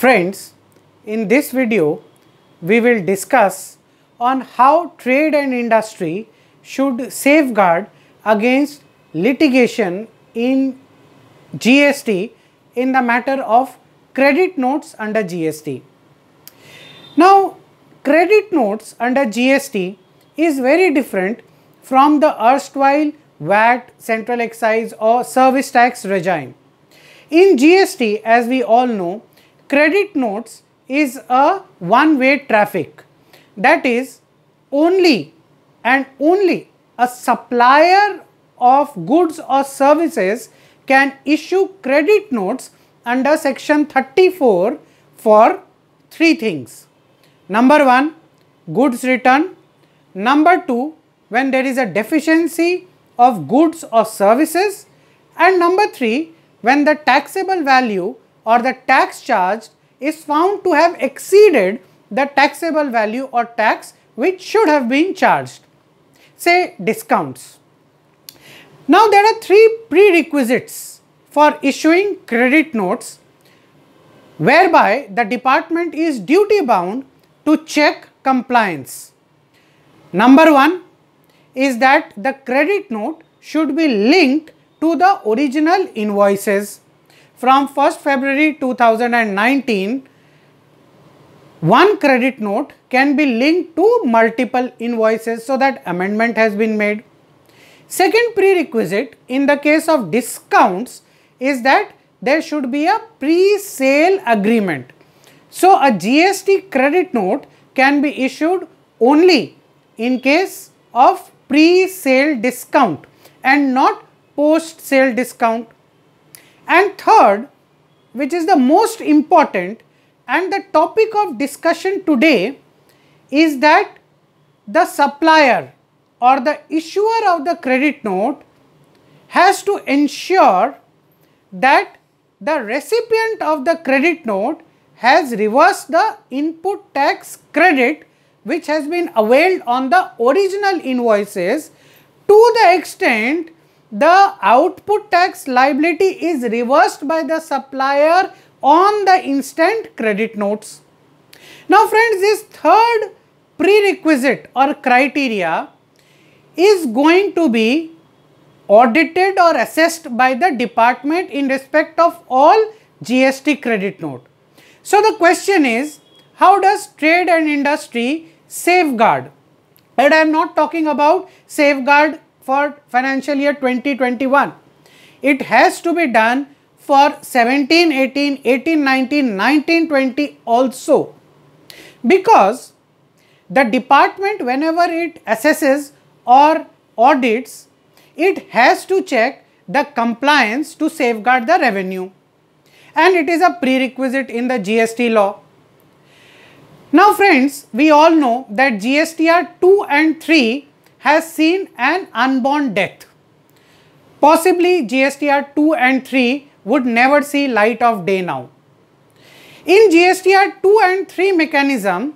Friends, in this video, we will discuss on how trade and industry should safeguard against litigation in GST in the matter of credit notes under GST. Now, credit notes under GST is very different from the erstwhile VAT, central excise or service tax regime. In GST, as we all know, Credit notes is a one-way traffic. That is only and only a supplier of goods or services can issue credit notes under section 34 for three things. Number one, goods return. Number two, when there is a deficiency of goods or services. And number three, when the taxable value or the tax charged is found to have exceeded the taxable value or tax which should have been charged, say discounts. Now there are three prerequisites for issuing credit notes whereby the department is duty bound to check compliance. Number one is that the credit note should be linked to the original invoices from 1st February 2019, one credit note can be linked to multiple invoices so that amendment has been made. Second prerequisite in the case of discounts is that there should be a pre-sale agreement. So, a GST credit note can be issued only in case of pre-sale discount and not post-sale discount. And third, which is the most important and the topic of discussion today is that the supplier or the issuer of the credit note has to ensure that the recipient of the credit note has reversed the input tax credit which has been availed on the original invoices to the extent the output tax liability is reversed by the supplier on the instant credit notes. Now friends, this third prerequisite or criteria is going to be audited or assessed by the department in respect of all GST credit note. So the question is, how does trade and industry safeguard? And I am not talking about safeguard for financial year 2021. It has to be done for 17, 18, 18, 19, 19, 20 also because the department whenever it assesses or audits, it has to check the compliance to safeguard the revenue and it is a prerequisite in the GST law. Now friends, we all know that GSTR 2 and 3 has seen an unborn death. Possibly GSTR 2 and 3 would never see light of day now. In GSTR 2 and 3 mechanism,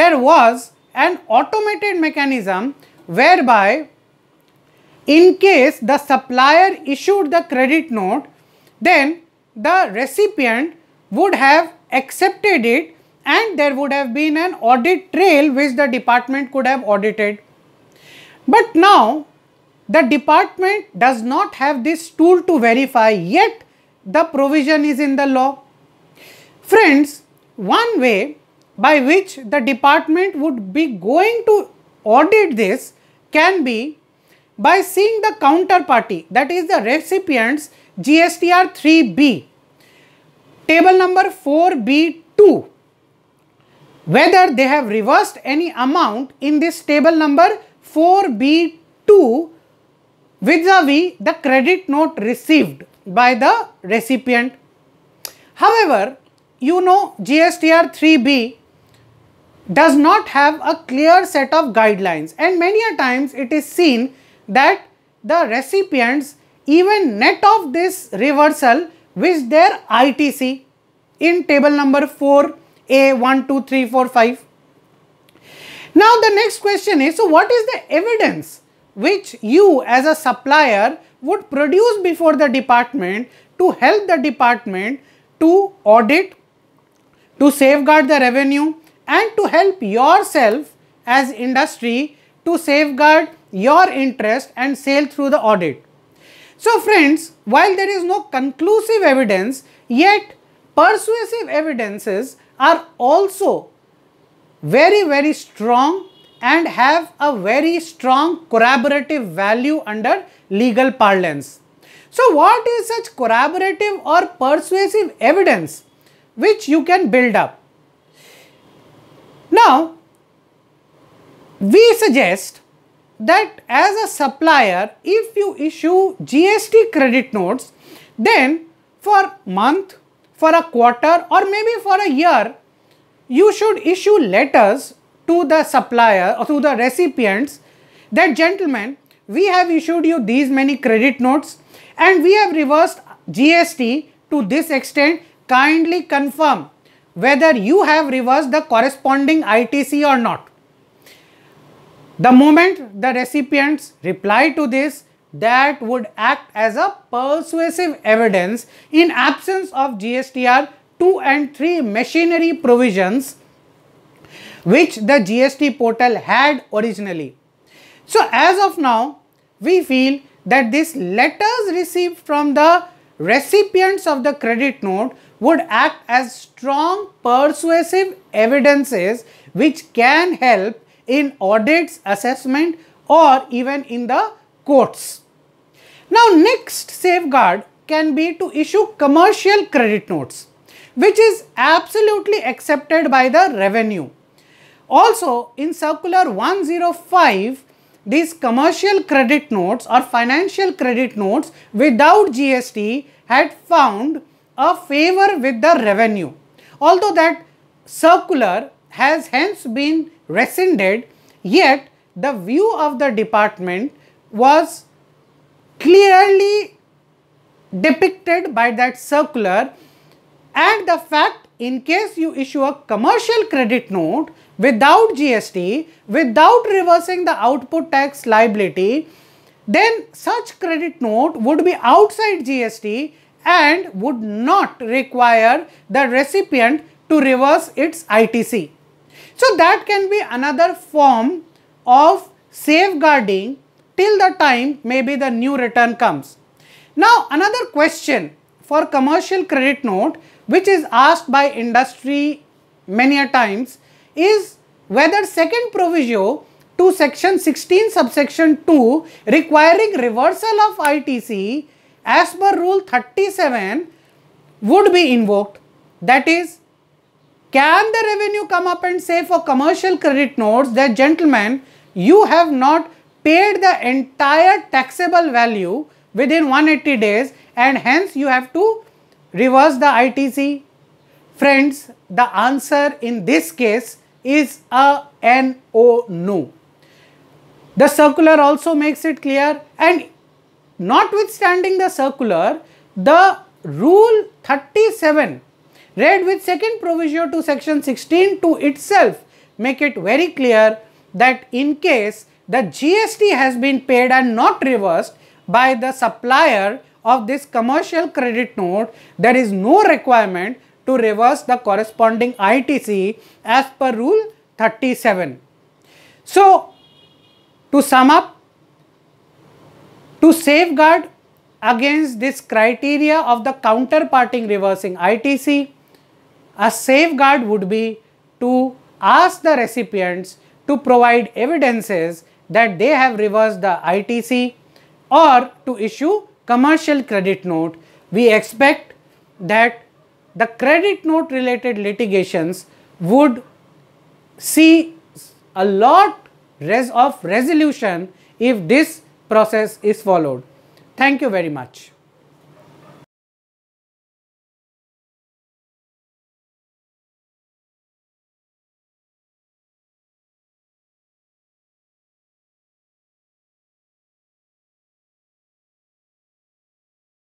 there was an automated mechanism whereby in case the supplier issued the credit note, then the recipient would have accepted it and there would have been an audit trail which the department could have audited. But now the department does not have this tool to verify yet the provision is in the law. Friends, one way by which the department would be going to audit this can be by seeing the counterparty that is the recipient's GSTR 3B table number 4B2 whether they have reversed any amount in this table number 4B2 vis-a-vis -vis the credit note received by the recipient. However, you know GSTR 3B does not have a clear set of guidelines and many a times it is seen that the recipients even net of this reversal with their ITC in table number 4 A12345. Now the next question is, so what is the evidence which you as a supplier would produce before the department to help the department to audit, to safeguard the revenue and to help yourself as industry to safeguard your interest and sale through the audit. So friends, while there is no conclusive evidence, yet persuasive evidences are also very very strong and have a very strong corroborative value under legal parlance. So what is such corroborative or persuasive evidence which you can build up? Now we suggest that as a supplier if you issue GST credit notes then for month, for a quarter or maybe for a year you should issue letters to the supplier or to the recipients that gentlemen, we have issued you these many credit notes and we have reversed GST to this extent, kindly confirm whether you have reversed the corresponding ITC or not. The moment the recipients reply to this, that would act as a persuasive evidence in absence of GSTR 2 and 3 machinery provisions which the GST portal had originally. So as of now, we feel that these letters received from the recipients of the credit note would act as strong persuasive evidences which can help in audits, assessment or even in the courts. Now next safeguard can be to issue commercial credit notes which is absolutely accepted by the revenue. Also, in circular 105, these commercial credit notes or financial credit notes without GST had found a favor with the revenue. Although that circular has hence been rescinded, yet the view of the department was clearly depicted by that circular and the fact in case you issue a commercial credit note without GST, without reversing the output tax liability, then such credit note would be outside GST and would not require the recipient to reverse its ITC. So that can be another form of safeguarding till the time maybe the new return comes. Now another question for commercial credit note which is asked by industry many a times is whether second proviso to section 16 subsection 2 requiring reversal of ITC as per rule 37 would be invoked. That is, can the revenue come up and say for commercial credit notes that gentlemen, you have not paid the entire taxable value within 180 days and hence you have to reverse the ITC? Friends, the answer in this case is a NO no. The circular also makes it clear and notwithstanding the circular, the rule 37 read with second proviso to section 16 to itself make it very clear that in case the GST has been paid and not reversed by the supplier of this commercial credit note, there is no requirement to reverse the corresponding ITC as per rule 37. So, to sum up, to safeguard against this criteria of the counterparting reversing ITC, a safeguard would be to ask the recipients to provide evidences that they have reversed the ITC or to issue commercial credit note, we expect that the credit note related litigations would see a lot res of resolution if this process is followed. Thank you very much.